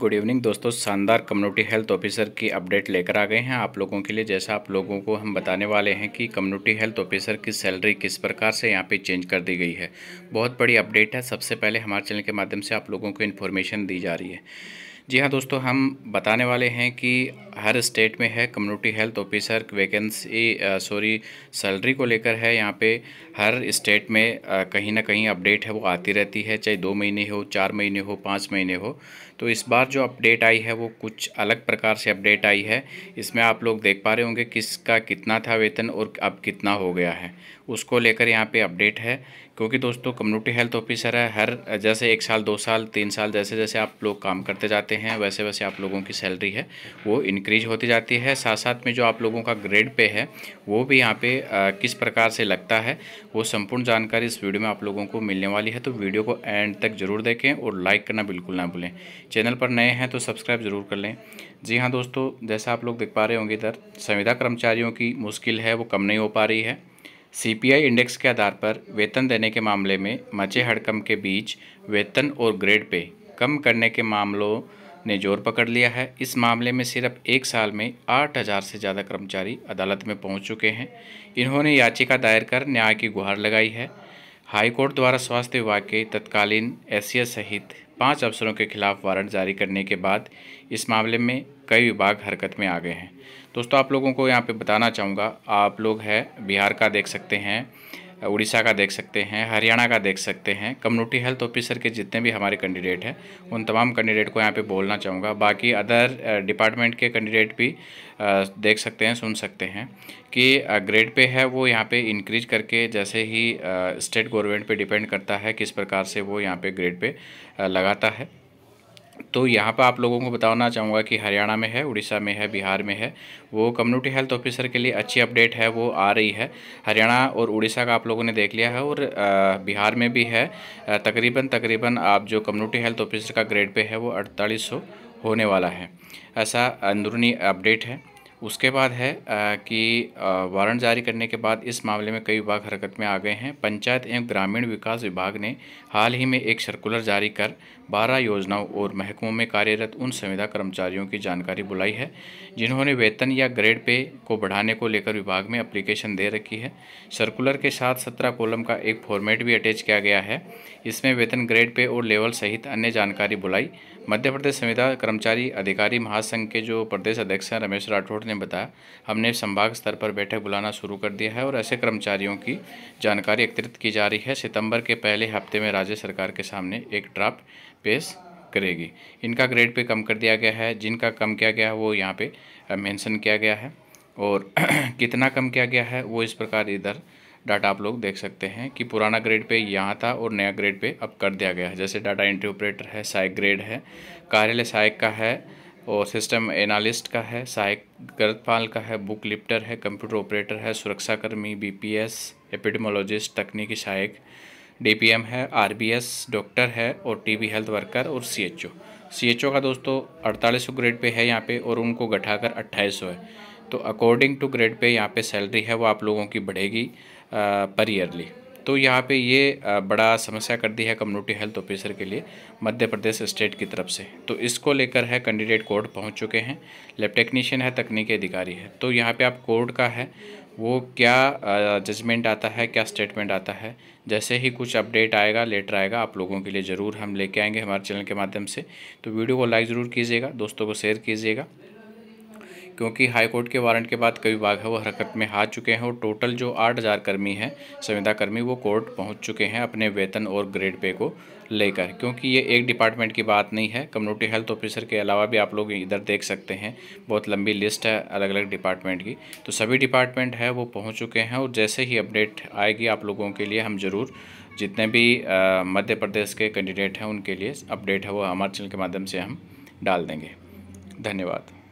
good evening दोस्तों शानदार community health officer की अपडेट लेकर आ गए हैं आप लोगों के लिए जैसा आप लोगों को हम बताने वाले हैं कि कम्युनिटी हेल्थ ऑफिसर की सैलरी किस प्रकार से यहाँ पे चेंज कर दी गई है बहुत बड़ी अपडेट है सबसे पहले हमारे चैनल के माध्यम से आप लोगों को इन्फॉर्मेशन दी जा रही है जी हाँ दोस्तों हम बताने वाले हैं कि हर स्टेट में है community health officer vacancy sorry salary को लेकर है यहाँ पे हर स्टेट में कहीं ना कहीं अपडेट है वो आती रहती है चाहे दो महीने हो चार महीने हो पाँच महीने हो तो इस बार जो अपडेट आई है वो कुछ अलग प्रकार से अपडेट आई है इसमें आप लोग देख पा रहे होंगे किसका कितना था वेतन और अब कितना हो गया है उसको लेकर यहाँ पे अपडेट है क्योंकि दोस्तों कम्युनिटी हेल्थ ऑफिसर है हर जैसे एक साल दो साल तीन साल जैसे जैसे आप लोग काम करते जाते हैं वैसे वैसे आप लोगों की सैलरी है वो इन इंक्रीज होती जाती है साथ साथ में जो आप लोगों का ग्रेड पे है वो भी यहाँ पे आ, किस प्रकार से लगता है वो संपूर्ण जानकारी इस वीडियो में आप लोगों को मिलने वाली है तो वीडियो को एंड तक ज़रूर देखें और लाइक करना बिल्कुल ना भूलें चैनल पर नए हैं तो सब्सक्राइब ज़रूर कर लें जी हाँ दोस्तों जैसा आप लोग देख पा रहे होंगे इधर संविदा कर्मचारियों की मुश्किल है वो कम नहीं हो पा रही है सीपीआई इंडेक्स के आधार पर वेतन देने के मामले में मचे हड़कम के बीच वेतन और ग्रेड पे कम करने के मामलों ने जोर पकड़ लिया है इस मामले में सिर्फ एक साल में आठ हज़ार से ज़्यादा कर्मचारी अदालत में पहुंच चुके हैं इन्होंने याचिका दायर कर न्याय की गुहार लगाई है हाईकोर्ट द्वारा स्वास्थ्य विभाग के तत्कालीन एस सहित पाँच अफसरों के खिलाफ वारंट जारी करने के बाद इस मामले में कई विभाग हरकत में आ गए हैं दोस्तों आप लोगों को यहाँ पे बताना चाहूँगा आप लोग है बिहार का देख सकते हैं उड़ीसा का देख सकते हैं हरियाणा का देख सकते हैं कम्युनिटी हेल्थ ऑफिसर के जितने भी हमारे कैंडिडेट हैं उन तमाम कैंडिडेट को यहाँ पे बोलना चाहूँगा बाकी अदर डिपार्टमेंट के कैंडिडेट भी देख सकते हैं सुन सकते हैं कि ग्रेड पे है वो यहाँ पे इंक्रीज करके जैसे ही स्टेट गवर्नमेंट पे डिपेंड करता है किस प्रकार से वो यहाँ पे ग्रेड पे लगाता है तो यहाँ पर आप लोगों को बताना चाहूँगा कि हरियाणा में है उड़ीसा में है बिहार में है वो कम्युनिटी हेल्थ ऑफिसर के लिए अच्छी अपडेट है वो आ रही है हरियाणा और उड़ीसा का आप लोगों ने देख लिया है और बिहार में भी है तकरीबन तकरीबन आप जो कम्युनिटी हेल्थ ऑफिसर का ग्रेड पे है वो अड़तालीस होने वाला है ऐसा अंदरूनी अपडेट है उसके बाद है कि वारंट जारी करने के बाद इस मामले में कई विभाग हरकत में आ गए हैं पंचायत एवं ग्रामीण विकास विभाग ने हाल ही में एक सर्कुलर जारी कर 12 योजनाओं और महकमों में कार्यरत उन संविदा कर्मचारियों की जानकारी बुलाई है जिन्होंने वेतन या ग्रेड पे को बढ़ाने को लेकर विभाग में अप्लीकेशन दे रखी है सर्कुलर के साथ सत्रह कॉलम का एक फॉर्मेट भी अटैच किया गया है इसमें वेतन ग्रेड पे और लेवल सहित अन्य जानकारी बुलाई मध्य प्रदेश संविदा कर्मचारी अधिकारी महासंघ के जो प्रदेश अध्यक्ष हैं रमेश राठौड़ ने बताया हमने संभाग स्तर पर बैठक बुलाना शुरू कर दिया है और ऐसे कर्मचारियों की जानकारी एकत्रित की जा रही है सितंबर के पहले हफ्ते में राज्य सरकार के सामने एक ड्राफ्ट पेश करेगी इनका ग्रेड पे कम कर दिया गया है जिनका कम किया गया है वो यहाँ पर मैंसन किया गया है और कितना कम किया गया है वो इस प्रकार इधर डाटा आप लोग देख सकते हैं कि पुराना ग्रेड पे यहाँ था और नया ग्रेड पे अब कर दिया गया है जैसे डाटा एंट्री ऑपरेटर है सहायक ग्रेड है कार्यालय सहायक का है और सिस्टम एनालिस्ट का है सहायक गर्दपाल का है बुक लिफ्टर है कंप्यूटर ऑपरेटर है सुरक्षाकर्मी बी पी एस एपिडमोलॉजिस्ट तकनीकी सहायक डी है आर डॉक्टर है और टी हेल्थ वर्कर और सी एच का दोस्तों अड़तालीस ग्रेड पे है यहाँ पर और उनको गठाकर अट्ठाईस है तो अकॉर्डिंग टू ग्रेड पे यहाँ पे सैलरी है वो आप लोगों की बढ़ेगी पर ईयरली तो यहाँ पे ये बड़ा समस्या कर दी है कम्युनिटी हेल्थ ऑफिसर के लिए मध्य प्रदेश स्टेट की तरफ से तो इसको लेकर है कैंडिडेट कोर्ट पहुँच चुके हैं लैब टेक्नीशियन है तकनीकी अधिकारी है तो यहाँ पे आप कोर्ट का है वो क्या जजमेंट आता है क्या स्टेटमेंट आता है जैसे ही कुछ अपडेट आएगा लेटर आएगा आप लोगों के लिए ज़रूर हम लेके आएंगे हमारे चैनल के माध्यम से तो वीडियो को लाइक ज़रूर कीजिएगा दोस्तों को शेयर कीजिएगा क्योंकि हाईकोर्ट के वारंट के बाद कई विभाग है वो हरकत में हार चुके हैं और टोटल जो आठ हज़ार कर्मी हैं संविदा कर्मी वो कोर्ट पहुंच चुके हैं अपने वेतन और ग्रेड पे को लेकर क्योंकि ये एक डिपार्टमेंट की बात नहीं है कम्युनिटी हेल्थ ऑफिसर के अलावा भी आप लोग इधर देख सकते हैं बहुत लंबी लिस्ट है अलग अलग डिपार्टमेंट की तो सभी डिपार्टमेंट है वो पहुँच चुके हैं और जैसे ही अपडेट आएगी आप लोगों के लिए हम ज़रूर जितने भी मध्य प्रदेश के कैंडिडेट हैं उनके लिए अपडेट है वो हमारे चैनल के माध्यम से हम डाल देंगे धन्यवाद